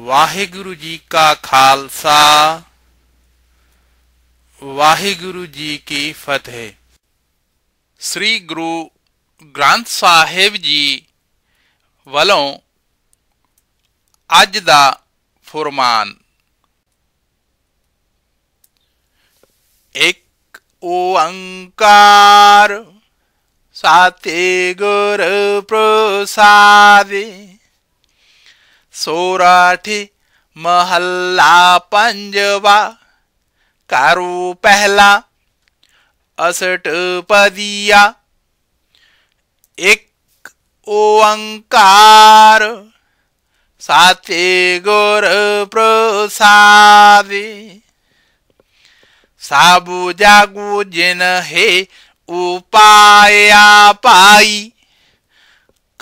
ਵਾਹਿਗੁਰੂ ਜੀ ਕਾ ਖਾਲਸਾ ਵਾਹਿਗੁਰੂ ਜੀ ਕੀ ਫਤਿਹ ਸ੍ਰੀ ਗੁਰੂ ਗ੍ਰੰਥ ਸਾਹਿਬ ਜੀ ਵੱਲੋਂ ਅੱਜ ਦਾ ਫਰਮਾਨ ਇੱਕ ਓੰਕਾਰ ਸਾਤੇ ਗੁਰ ਪ੍ਰਸਾਦਿ ਸੋਰਾਠੀ ਮਹੱਲਾ ਪੰਜਵਾ ਕਾਰੂ ਪਹਿਲਾ ਅਸਟ ਪਦੀਆ ਇੱਕ ਓੰਕਾਰ ਸਾਚੇ ਗੁਰ ਪ੍ਰਸਾਦਿ ਸਾਬੂ ਜਾਗੂ ਜਿਨ ਹੈ ਉਪਾਇਆ ਪਾਈ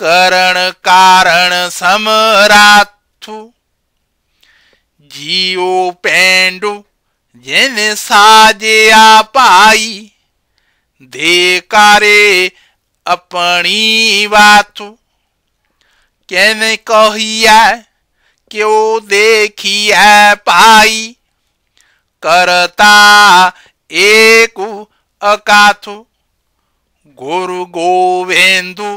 करण कारण समराथु जियो पेंडु जिन साजे आ पाई दे कारे अपनी बातु कैन कहिया क्यों देखिया पाई करता एक अकाथु गुरु गोविंदु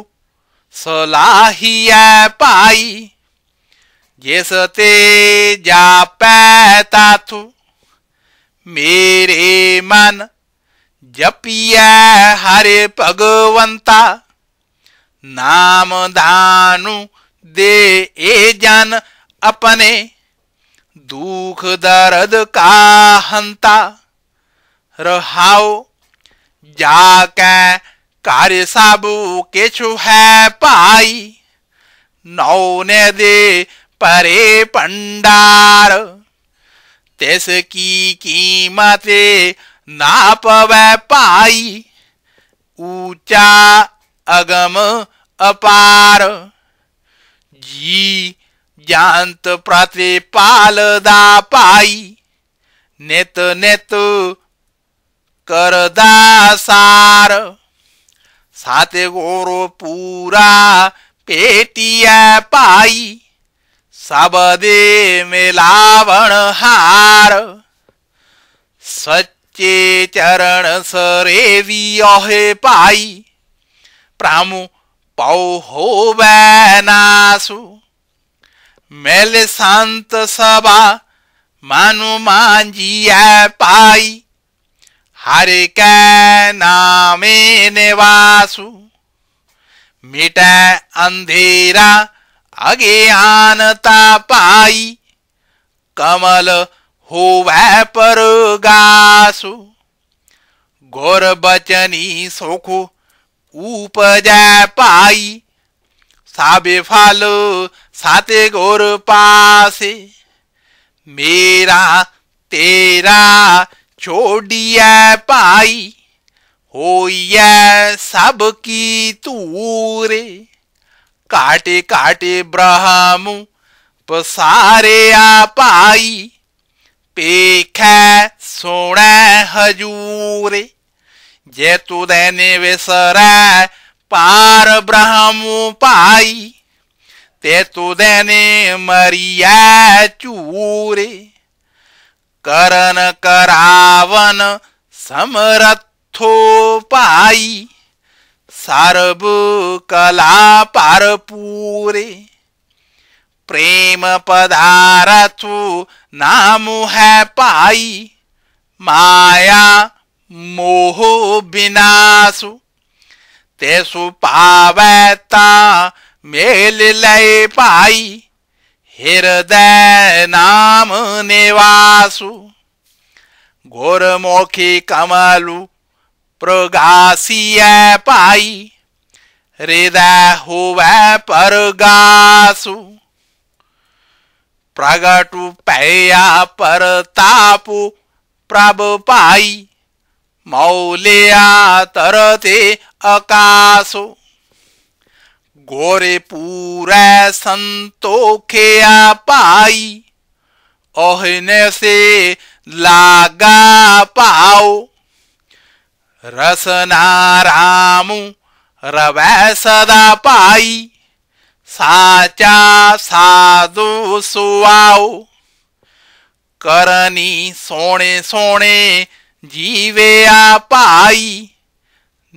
सलाहिया पाई जैसते जा पैताथु मेरे मन जपिया हरे भगवंता नाम दानु दे ए जन अपने दुख दर्द का हंता रहाओ जाके ਘਰ ਸਾਬੂ ਕਿਛੁ ਹੈ ਭਾਈ ਨੌ ਨੇ ਦੇ ਪਰੇ ਪੰਡਾਰ ਤਿਸ ਕੀ ਕੀਮਤ ਨਾ ਪਵੈ ਭਾਈ ਉਚਾ ਅਗਮ ਅਪਾਰ ਜੀ ਜੰਤ ਪ੍ਰਤਿਪਾਲ ਦਾ ਪਾਈ ਨਿਤ ਨਿਤ ਕਰਦਾ ਸਾਰ ਸਤਿਗੁਰ ਪੂਰਾ ਭੇਟਿਆ ਭਾਈ ਸਭ ਦੇ ਮਿਲਾਵਣ ਹਾਰ ਸੱਚੇ ਚਰਨ ਸਰੇਵੀ ਆਹੇ ਭਾਈ ਪ੍ਰਾਮੂ ਪਉ ਹੋਵੇ ਨਾਸੂ ਮੈਲ ਸੰਤ ਸਭਾ ਮਨੁ ਮਾਂਜੀਐ ਪਾਈ हरि कै नामे निवासु मिटै अंधेरा अज्ञान पाई कमल हो वह पर गासु घोर बचनी सुख उपजय पाई साबे फल साते घोर पासे मेरा तेरा छोड़िए पाई होइए सबकी तूरे काटे काटे ब्रह्म पसारे आ पाई पेख सोण हजूरे जे तू देने वेसरा पार ब्रह्म पाई ते तू देने मरिया चूरे ਕਰਨ ਕਰਾਵਨ सर्व कला ਕਲਾ ਪਰਪੂਰੇ प्रेम पदारथु नाम है पाई माया मोह विनाशु तेसु पावता मेल लय पाई हृदय नाम निवासु गोरमुखी कमलु प्रगासीय पाई हृदय हुवे परगासु प्रगटु पया परतापु प्रभ पाई मौलिया तरते अकासु घोरे पूरै संतोखिया भाई ओहने से लागा पाओ रसना राम रवै सदा पाई साचा साधु सुआओ ਕਰਨੀ ਸੋਹਣੇ ਸੋਹਣੇ ਜੀਵਿਆ ਭਾਈ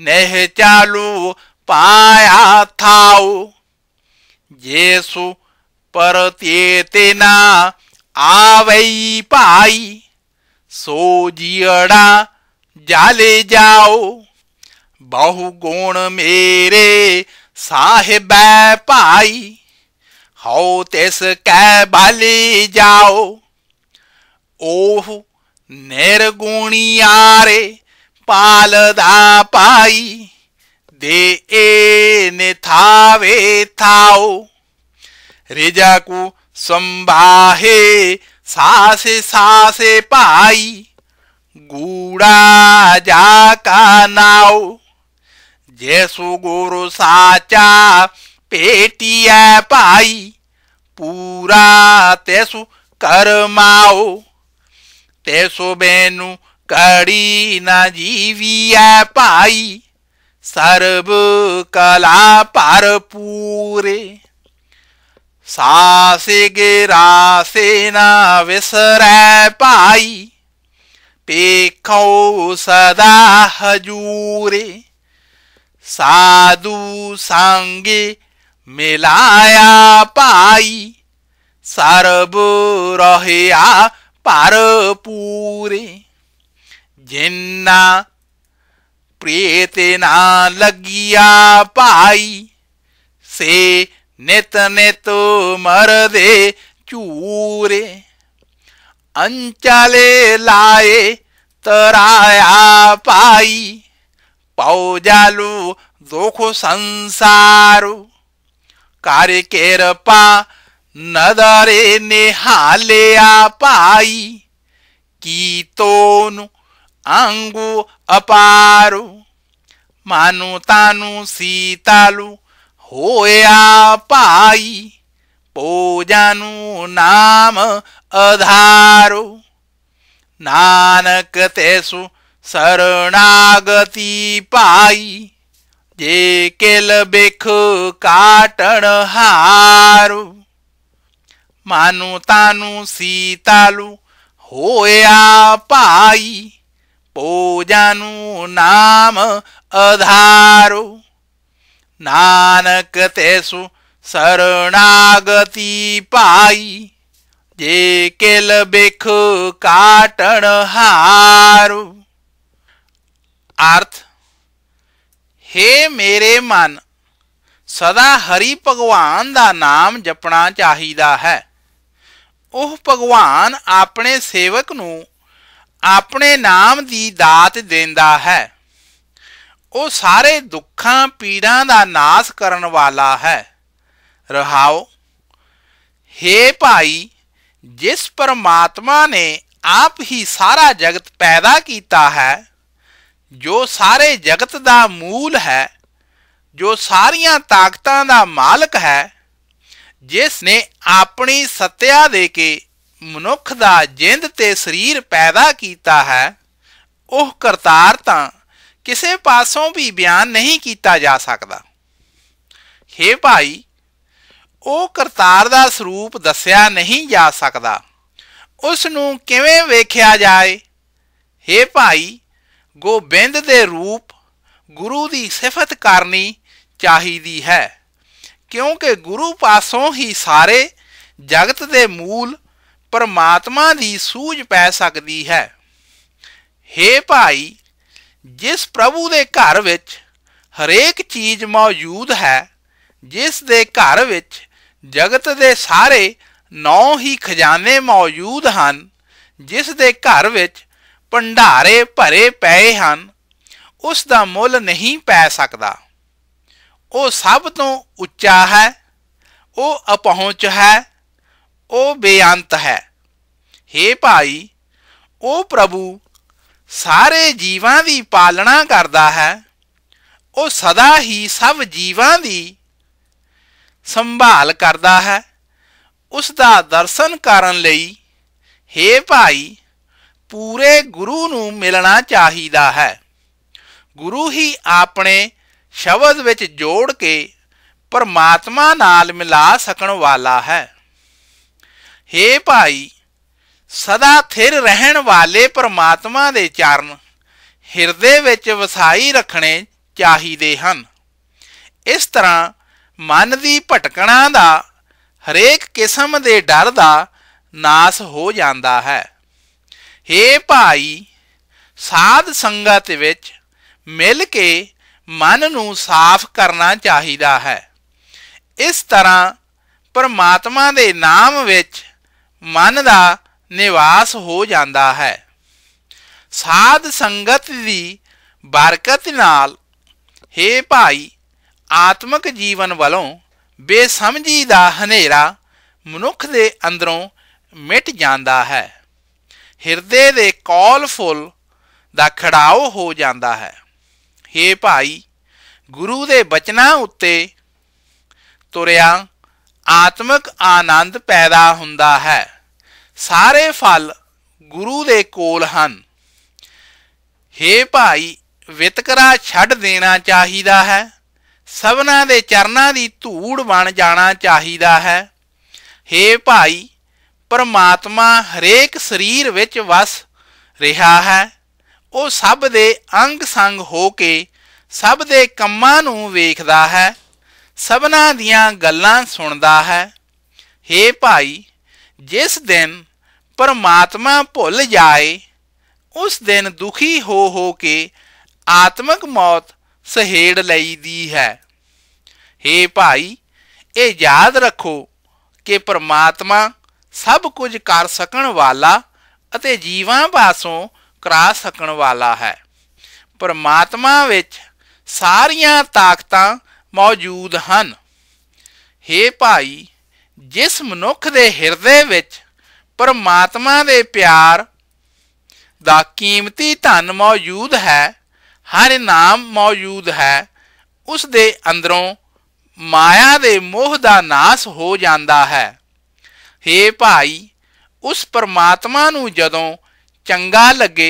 ਨਹਿ ਚਾਲੂ પાયા થાવ જેસુ પરત્યે તેના ਪਾਈ ਸੋ સોજિયડા ਜਾਲੇ ਜਾਓ ਬਹੁ ਗੁਣ ਮੇਰੇ ਸਾਹਿਬੈ ਭਾਈ ਹਉ ਤਿਸ ਕੈ ਭਾਲੀ ਜਾਓ ਓਹ ਨਿਰਗੁਣਿਆਰੇ ਪਾਲਦਾ ਪਾਈ de ene thawe thao રેજાકુ સંભાહે સાસે સાસે પાઈ ગુડા જાકા નાવ જેસુ ગુરુ સાચા પેટિયા પાઈ પૂરા તેસુ કરમાઓ તેસુ બેનું કડીના જીવિયા પાઈ ਸਰਬ ਕਲਾ ਪਰ ਭਰਪੂਰੇ ਸਾਸੇ ਗਿਰਾ ਸੇਨਾ ਵਿਸਰੈ ਭਾਈ ਪੇਖਉ ਸਦਾ ਹਜੂਰੇ ਸਾਧੂ ਸੰਗੇ ਮਿਲਾਇਆ ਭਾਈ ਸਰਬ ਰਹਿਆ ਪੂਰੇ ਜਿੰਨਾ प्रीत ना ਲੱਗਿਆ भाई ਸੇ ਨਿਤ ਨਿਤ ਮਰਦੇ ਝੂਰੇ ਅੰਚਲੇ ਲਾਏ ਤਰਾਇਆ ਪਾਈ ਪਉ ਜਾਲੂ ਦੁਖ ਸੰਸਾਰੂ ਕਰ ਕਿਰਪਾ ਨਦਰੇ ਨਿਹਾਲਿਆ ਪਾਈ ਕੀ ਤੋਨ angu aparo manu tanu sitalu ਹੋਇਆ ਭਾਈ ਪੂਜਨੂ ਨਾਮ ਅਧਾਰੂ ਨਾਨਕ ਤੇਸੁ ਸਰਣਾਗਤੀ ਪਾਈ ਜੇ ਕਿਲ ਬਿਖ ਕਾਟਣ ਹਾਰੂ ਮਾਨੂ ਤਾਨੂ ਸੀਤਾਲੂ ਹੋਇਆ ਭਾਈ પૂજાનું નામ અધારું નાનક તેસુ ਸਰਣਾਗਤੀ ਪਾਈ ਜੇ કેલ બેખ ਕਾਟਣ ਹਾਰੂ આર્થ ਹੇ ਮੇਰੇ ਮਨ ਸਦਾ ਹਰੀ ਭਗਵਾਨ ਦਾ ਨਾਮ ਜਪਣਾ ਚਾਹੀਦਾ ਹੈ ਉਹ ਭਗਵਾਨ ਆਪਣੇ ਸੇਵਕ ਨੂੰ ਆਪਣੇ ਨਾਮ ਦੀ ਦਾਤ ਦਿੰਦਾ ਹੈ ਉਹ ਸਾਰੇ ਦੁੱਖਾਂ ਪੀੜਾਂ ਦਾ ਨਾਸ ਕਰਨ ਵਾਲਾ ਹੈ ਰਹਾਓ हे ਭਾਈ ਜਿਸ ਪਰਮਾਤਮਾ ਨੇ ਆਪ ਹੀ ਸਾਰਾ ਜਗਤ ਪੈਦਾ ਕੀਤਾ ਹੈ ਜੋ ਸਾਰੇ ਜਗਤ ਦਾ ਮੂਲ ਹੈ ਜੋ ਸਾਰੀਆਂ ਤਾਕਤਾਂ ਦਾ ਮਾਲਕ ਹੈ ਜਿਸ ਨੇ ਆਪਣੀ ਸਤਿਆ ਦੇ ਕੇ ਮਨੁੱਖ ਦਾ ਜਿੰਦ ਤੇ ਸਰੀਰ ਪੈਦਾ ਕੀਤਾ ਹੈ ਉਹ ਕਰਤਾਰ ਤਾਂ ਕਿਸੇ ਪਾਸੋਂ ਵੀ ਬਿਆਨ ਨਹੀਂ ਕੀਤਾ ਜਾ ਸਕਦਾ हे ਭਾਈ ਉਹ ਕਰਤਾਰ ਦਾ ਸਰੂਪ ਦੱਸਿਆ ਨਹੀਂ ਜਾ ਸਕਦਾ ਉਸ ਨੂੰ ਕਿਵੇਂ ਵੇਖਿਆ ਜਾਏ हे ਭਾਈ ਗੋਬਿੰਦ ਦੇ ਰੂਪ ਗੁਰੂ ਦੀ ਸਿਫਤ ਕਰਨੀ ਚਾਹੀਦੀ ਹੈ ਕਿਉਂਕਿ ਗੁਰੂ ਪਾਸੋਂ ਹੀ ਸਾਰੇ ਜਗਤ ਦੇ ਮੂਲ ਪਰਮਾਤਮਾ ਦੀ ਸੂਝ ਪੈ ਸਕਦੀ ਹੈ हे ਭਾਈ ਜਿਸ ਪ੍ਰਭੂ ਦੇ ਘਰ ਵਿੱਚ ਹਰੇਕ ਚੀਜ਼ ਮੌਜੂਦ ਹੈ ਜਿਸ ਦੇ ਘਰ ਵਿੱਚ ਜਗਤ ਦੇ ਸਾਰੇ ਨੌ ਹੀ ਖਜ਼ਾਨੇ ਮੌਜੂਦ ਹਨ ਜਿਸ ਦੇ ਘਰ ਵਿੱਚ ਭੰਡਾਰੇ ਭਰੇ ਪਏ ਹਨ ਉਸ ਦਾ ਮੁੱਲ ਨਹੀਂ ਪੈ ਸਕਦਾ ਉਹ ਸਭ ਤੋਂ ਉੱਚਾ ਹੈ ਉਹ ਅਪਹੁੰਚ ਹੈ ਉਹ ਬੇਅੰਤ ਹੈ हे ਭਾਈ ਉਹ ਪ੍ਰਭੂ ਸਾਰੇ ਜੀਵਾਂ ਦੀ ਪਾਲਣਾ ਕਰਦਾ ਹੈ ਉਹ ਸਦਾ ਹੀ ਸਭ ਜੀਵਾਂ ਦੀ ਸੰਭਾਲ ਕਰਦਾ ਹੈ ਉਸ ਦਾ ਦਰਸ਼ਨ ਕਰਨ ਲਈ हे ਭਾਈ ਪੂਰੇ ਗੁਰੂ ਨੂੰ ਮਿਲਣਾ ਚਾਹੀਦਾ ਹੈ ਗੁਰੂ ਹੀ ਆਪਣੇ ਸ਼ਬਦ ਵਿੱਚ ਜੋੜ ਕੇ ਪਰਮਾਤਮਾ ਨਾਲ ਮਿਲਾ ਸਕਣ ਵਾਲਾ ਹੈ हे ਭਾਈ ਸਦਾ ਥਿਰ ਰਹਿਣ ਵਾਲੇ ਪ੍ਰਮਾਤਮਾ ਦੇ ਚਰਨ ਹਿਰਦੇ ਵਿੱਚ ਵਸਾਈ ਰੱਖਣੇ ਚਾਹੀਦੇ ਹਨ ਇਸ ਤਰ੍ਹਾਂ ਮਨ ਦੀ ਭਟਕਣਾ ਦਾ ਹਰੇਕ ਕਿਸਮ ਦੇ ਡਰ ਦਾ ਨਾਸ ਹੋ ਜਾਂਦਾ ਹੈ हे ਭਾਈ ਸਾਧ ਸੰਗਤ ਵਿੱਚ ਮਿਲ ਕੇ ਮਨ ਨੂੰ ਸਾਫ਼ ਕਰਨਾ ਚਾਹੀਦਾ ਹੈ ਇਸ ਤਰ੍ਹਾਂ ਪਰਮਾਤਮਾ ਦੇ ਨਾਮ ਵਿੱਚ ਮਨ ਦਾ ਨਿਵਾਸ ਹੋ ਜਾਂਦਾ ਹੈ ਸਾਧ ਸੰਗਤ ਦੀ ਬਰਕਤ ਨਾਲ हे ਭਾਈ ਆਤਮਿਕ ਜੀਵਨ ਵੱਲੋਂ ਬੇਸਮਝੀ ਦਾ ਹਨੇਰਾ ਮਨੁੱਖ ਦੇ ਅੰਦਰੋਂ ਮਿਟ ਜਾਂਦਾ ਹੈ ਹਿਰਦੇ ਦੇ ਕੌਲ ਫੁੱਲ ਦਾ ਖੜਾਓ ਹੋ ਜਾਂਦਾ ਹੈ हे ਭਾਈ ਗੁਰੂ ਦੇ ਬਚਨਾਂ ਉੱਤੇ ਤੁਰਿਆ ਆਤਮਿਕ ਆਨੰਦ ਪੈਦਾ ਹੁੰਦਾ ਹੈ ਸਾਰੇ ਫਲ ਗੁਰੂ ਦੇ ਕੋਲ ਹਨ हे ਭਾਈ ਵਿਤਕਰਾ ਛੱਡ ਦੇਣਾ ਚਾਹੀਦਾ ਹੈ ਸਭਨਾ ਦੇ ਚਰਨਾਂ ਦੀ ਧੂੜ ਬਣ ਜਾਣਾ ਚਾਹੀਦਾ ਹੈ हे ਭਾਈ ਪਰਮਾਤਮਾ ਹਰੇਕ ਸਰੀਰ ਵਿੱਚ ਵਸ ਰਿਹਾ ਹੈ ਉਹ ਸਭ ਦੇ ਅੰਗ ਸੰਗ ਹੋ ਕੇ ਸਭ ਦੇ ਕੰਮਾਂ ਨੂੰ ਵੇਖਦਾ ਹੈ ਸਭਨਾ ਦੀਆਂ ਗੱਲਾਂ ਸੁਣਦਾ ਹੈ हे ਭਾਈ ਜਿਸ ਦਿਨ ਪਰਮਾਤਮਾ ਭੁੱਲ ਜਾਏ ਉਸ ਦਿਨ ਦੁਖੀ ਹੋ ਹੋ ਕੇ ਆਤਮਿਕ ਮੌਤ ਸਹੇੜ ਲਈਦੀ ਹੈ हे ਭਾਈ ਇਹ ਯਾਦ ਰੱਖੋ ਕਿ ਪਰਮਾਤਮਾ ਸਭ ਕੁਝ ਕਰ ਸਕਣ ਵਾਲਾ ਅਤੇ ਜੀਵਾਂ ਬਾਸੋਂ ਕਰਾ ਸਕਣ ਵਾਲਾ ਹੈ ਪਰਮਾਤਮਾ ਵਿੱਚ ਸਾਰੀਆਂ ਤਾਕਤਾਂ ਮੌਜੂਦ ਹਨ हे ਭਾਈ ਜਿਸ ਮਨੁੱਖ ਦੇ ਹਿਰਦੇ ਵਿੱਚ ਪਰਮਾਤਮਾ ਦੇ ਪਿਆਰ ਦਾ ਕੀਮਤੀ ਧਨ ਮੌਜੂਦ ਹੈ ਹਰ ਨਾਮ ਮੌਜੂਦ ਹੈ ਉਸ ਦੇ ਅੰਦਰੋਂ ਮਾਇਆ ਦੇ ਮੋਹ ਦਾ ਨਾਸ ਹੋ ਜਾਂਦਾ ਹੈ हे ਭਾਈ ਉਸ ਪਰਮਾਤਮਾ ਨੂੰ ਜਦੋਂ ਚੰਗਾ ਲੱਗੇ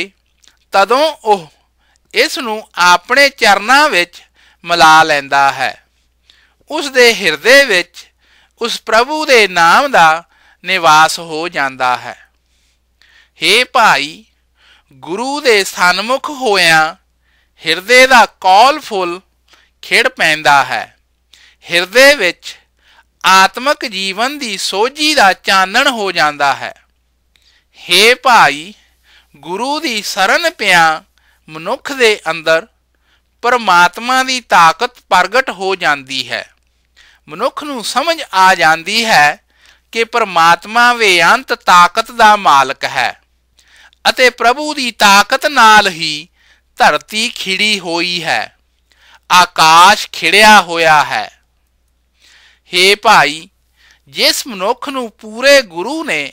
ਤਦੋਂ ਉਹ ਇਸ ਨੂੰ ਆਪਣੇ ਚਰਨਾਂ ਵਿੱਚ ਮਿਲਾ ਲੈਂਦਾ ਹੈ ਉਸ ਦੇ ਹਿਰਦੇ ਵਿੱਚ ਉਸ ਪ੍ਰਭੂ ਦੇ ਨਾਮ ਦਾ ਨਿਵਾਸ ਹੋ ਜਾਂਦਾ ਹੈ हे ਭਾਈ ਗੁਰੂ ਦੇ ਸਨਮੁਖ ਹੋਇਆ ਹਿਰਦੇ ਦਾ ਕੌਲ ਫੁੱਲ ਖਿੜ ਪੈਂਦਾ ਹੈ ਹਿਰਦੇ ਵਿੱਚ ਆਤਮਿਕ ਜੀਵਨ ਦੀ ਸੋਝੀ ਦਾ ਚਾਨਣ ਹੋ ਜਾਂਦਾ ਹੈ हे ਭਾਈ ਗੁਰੂ ਦੀ ਸ਼ਰਨ ਪਿਆ ਮਨੁੱਖ ਦੇ ਅੰਦਰ ਪਰਮਾਤਮਾ ਦੀ ਤਾਕਤ ਪ੍ਰਗਟ ਹੋ ਜਾਂਦੀ ਹੈ ਮਨੁੱਖ ਨੂੰ ਸਮਝ ਆ ਜਾਂਦੀ ਹੈ ਕਿ ਪਰਮਾਤਮਾ ਵੇਅੰਤ ਤਾਕਤ ਦਾ ਮਾਲਕ ਹੈ ਅਤੇ ਪ੍ਰਭੂ ਦੀ ਤਾਕਤ ਨਾਲ ਹੀ ਧਰਤੀ ਖਿੜੀ ਹੋਈ ਹੈ ਆਕਾਸ਼ ਖਿੜਿਆ ਹੋਇਆ ਹੈ हे ਭਾਈ ਜਿਸ ਮਨੁੱਖ ਨੂੰ ਪੂਰੇ ਗੁਰੂ ਨੇ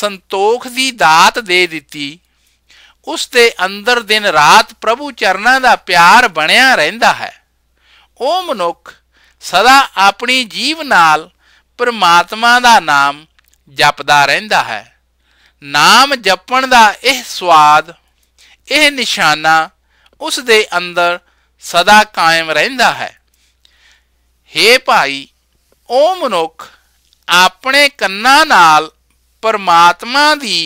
ਸੰਤੋਖ ਦੀ ਦਾਤ ਦੇ ਦਿੱਤੀ ਉਸ ਦੇ ਅੰਦਰ ਦਿਨ ਰਾਤ ਪ੍ਰਭੂ ਚਰਨਾਂ ਦਾ ਪਿਆਰ ਬਣਿਆ ਰਹਿੰਦਾ ਹੈ ਉਹ ਮਨੁੱਖ ਸਦਾ ਆਪਣੀ ਜੀਵ ਨਾਲ ਪਰਮਾਤਮਾ ਦਾ ਨਾਮ ਜਪਦਾ ਰਹਿੰਦਾ ਹੈ ਨਾਮ ਜਪਣ ਦਾ ਇਹ ਸਵਾਦ ਇਹ ਨਿਸ਼ਾਨਾ ਉਸ ਦੇ ਅੰਦਰ ਸਦਾ ਕਾਇਮ ਰਹਿੰਦਾ ਹੈ हे ਭਾਈ ਉਹ ਮਨੁੱਖ ਆਪਣੇ ਕੰਨਾਂ ਨਾਲ ਪਰਮਾਤਮਾ ਦੀ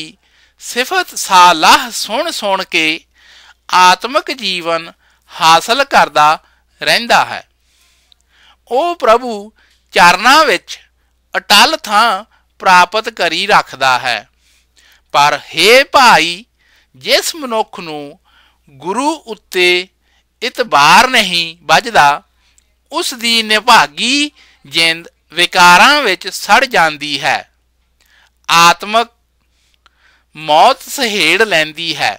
ਸਿਫਤ ਸਾਲਾਹ ਸੁਣ ਸੁਣ ਕੇ ਆਤਮਿਕ ਜੀਵਨ ਹਾਸਲ ਕਰਦਾ ਰਹਿੰਦਾ ਹੈ ਉਹ ਪ੍ਰਭੂ ਚਰਨਾ ਵਿੱਚ ਅਟਲ ਥਾਂ ਪ੍ਰਾਪਤ ਕਰੀ ਰੱਖਦਾ ਹੈ ਪਰ हे ਭਾਈ ਜਿਸ ਮਨੁੱਖ ਨੂੰ ਗੁਰੂ ਉੱਤੇ ਇਤਬਾਰ ਨਹੀਂ ਵੱਜਦਾ ਉਸ ਦੀ ਨਿਭਾਗੀ ਜਿੰਦ ਵਿਕਾਰਾਂ ਵਿੱਚ ਸੜ ਜਾਂਦੀ ਹੈ ਆਤਮਕ ਮੌਤ ਸਹੇੜ ਲੈਂਦੀ ਹੈ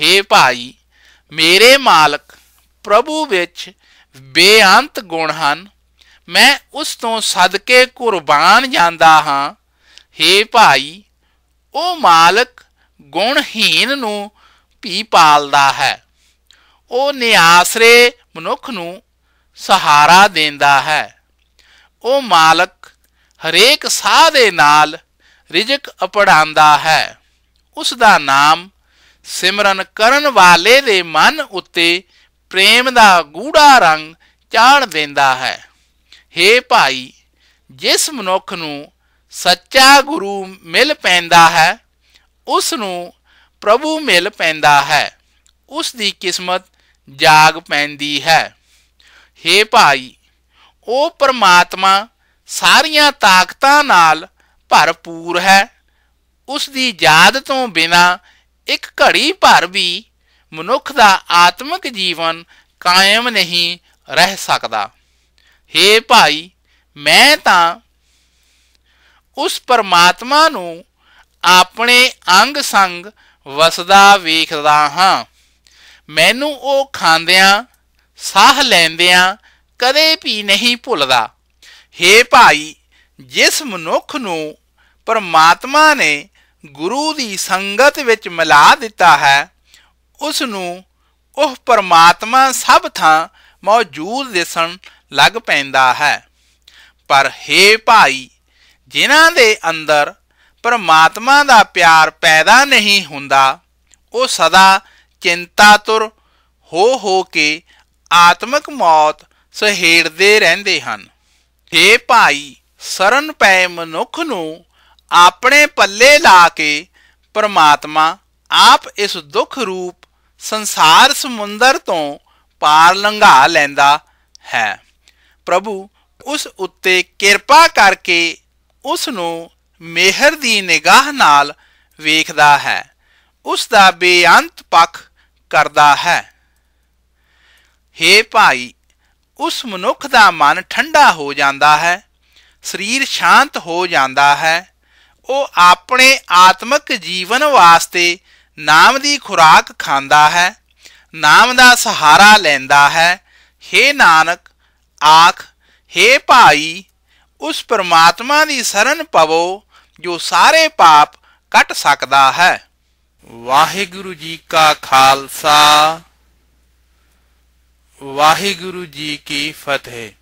हे ਭਾਈ ਮੇਰੇ ਮਾਲਕ ਪ੍ਰਭੂ ਵਿੱਚ ਬੇਅੰਤ ਗੁਣ ਹਨ ਮੈਂ ਉਸ ਤੋਂ ਸਦਕੇ ਕੁਰਬਾਨ ਜਾਂਦਾ ਹਾਂ हे ਭਾਈ ਉਹ ਮਾਲਕ ਗੁਣਹੀਨ ਨੂੰ ਵੀ ਪਾਲਦਾ ਹੈ ਉਹ ਨਿਆਸਰੇ ਮਨੁੱਖ ਨੂੰ ਸਹਾਰਾ ਦਿੰਦਾ ਹੈ ਉਹ ਮਾਲਕ ਹਰੇਕ ਸਾਹ ਦੇ ਨਾਲ ਰਿਜਕ ਅਪੜਾਂਦਾ ਹੈ ਉਸ ਦਾ ਨਾਮ ਸਿਮਰਨ ਕਰਨ ਵਾਲੇ ਦੇ ਮਨ ਉੱਤੇ ਪ੍ਰੇਮ ਦਾ ਗੂੜਾ ਰੰਗ ਚਾੜ ਦਿੰਦਾ ਹੈ हे ਭਾਈ ਜਿਸ ਮਨੁੱਖ ਨੂੰ ਸੱਚਾ ਗੁਰੂ ਮਿਲ ਪੈਂਦਾ ਹੈ ਉਸ ਨੂੰ ਪ੍ਰਭੂ ਮਿਲ ਪੈਂਦਾ ਹੈ ਉਸ ਦੀ ਕਿਸਮਤ ਜਾਗ ਪੈਂਦੀ ਹੈ हे ਭਾਈ ਉਹ ਪਰਮਾਤਮਾ ਸਾਰੀਆਂ ਤਾਕਤਾਂ ਨਾਲ ਭਰਪੂਰ ਹੈ ਉਸ ਦੀ ਯਾਦ ਤੋਂ ਬਿਨਾ ਇੱਕ ਘੜੀ ਭਰ ਵੀ ਮਨੁੱਖ ਦਾ ਆਤਮਿਕ ਜੀਵਨ ਕਾਇਮ ਨਹੀਂ ਰਹਿ ਸਕਦਾ ਹੇ ਭਾਈ ਮੈਂ ਤਾਂ ਉਸ ਪਰਮਾਤਮਾ ਨੂੰ ਆਪਣੇ ਅੰਗ ਸੰਗ ਵਸਦਾ ਵੇਖਦਾ ਹਾਂ ਮੈਨੂੰ ਉਹ ਖਾਂਦਿਆਂ ਸਾਹ ਲੈਂਦਿਆਂ ਕਦੇ ਵੀ ਨਹੀਂ ਭੁੱਲਦਾ ਹੇ ਭਾਈ ਜਿਸ ਮਨੁੱਖ ਨੂੰ ਪਰਮਾਤਮਾ ਨੇ ਗੁਰੂ ਦੀ ਸੰਗਤ ਵਿੱਚ ਮਿਲਾ ਦਿੱਤਾ ਹੈ ਉਸ ਨੂੰ ਉਹ ਪਰਮਾਤਮਾ ਸਭ ਥਾਂ ਮੌਜੂਦ ਦਿਸਣ ਲੱਗ ਪੈਂਦਾ ਹੈ ਪਰ हे ਭਾਈ ਜਿਨ੍ਹਾਂ ਦੇ ਅੰਦਰ ਪਰਮਾਤਮਾ ਦਾ ਪਿਆਰ ਪੈਦਾ ਨਹੀਂ ਹੁੰਦਾ ਉਹ ਸਦਾ ਚਿੰਤਾਤੁਰ ਹੋ ਹੋ ਕੇ ਆਤਮਿਕ ਮੌਤ ਸਹੇੜਦੇ ਰਹਿੰਦੇ ਹਨ हे ਭਾਈ ਸਰਨ ਪਏ ਮਨੁੱਖ ਨੂੰ ਆਪਣੇ ਪੱਲੇ ਲਾ ਕੇ ਪਰਮਾਤਮਾ ਆਪ ਇਸ ਦੁੱਖ ਰੂਪ ਸੰਸਾਰ ਸਮੁੰਦਰ ਤੋਂ ਪਾਰ ਲੰਘਾ ਲੈਂਦਾ ਹੈ ਪ੍ਰਭੂ ਉਸ ਉੱਤੇ ਕਿਰਪਾ ਕਰਕੇ ਉਸ ਨੂੰ ਮਿਹਰ ਦੀ ਨਿਗਾਹ ਨਾਲ ਵੇਖਦਾ ਹੈ ਉਸ ਦਾ ਬੇਅੰਤ ਪੱਖ ਕਰਦਾ ਹੈ हे ਭਾਈ ਉਸ ਮਨੁੱਖ ਦਾ ਮਨ ਠੰਡਾ ਹੋ ਜਾਂਦਾ ਹੈ ਸਰੀਰ ਸ਼ਾਂਤ ਹੋ ਜਾਂਦਾ ਹੈ ਉਹ ਆਪਣੇ ਆਤਮਿਕ ਜੀਵਨ ਵਾਸਤੇ ਨਾਮ ਦੀ ਖੁਰਾਕ ਖਾਂਦਾ ਹੈ ਨਾਮ ਦਾ ਸਹਾਰਾ ਲੈਂਦਾ ਹੈ हे ਨਾਨਕ ਆਖ हे ਭਾਈ ਉਸ ਪਰਮਾਤਮਾ ਦੀ ਸ਼ਰਨ ਪਵੋ ਜੋ ਸਾਰੇ ਪਾਪ ਕੱਟ ਸਕਦਾ ਹੈ ਵਾਹਿਗੁਰੂ ਜੀ ਕਾ ਖਾਲਸਾ ਵਾਹਿਗੁਰੂ ਜੀ ਕੀ ਫਤਿਹ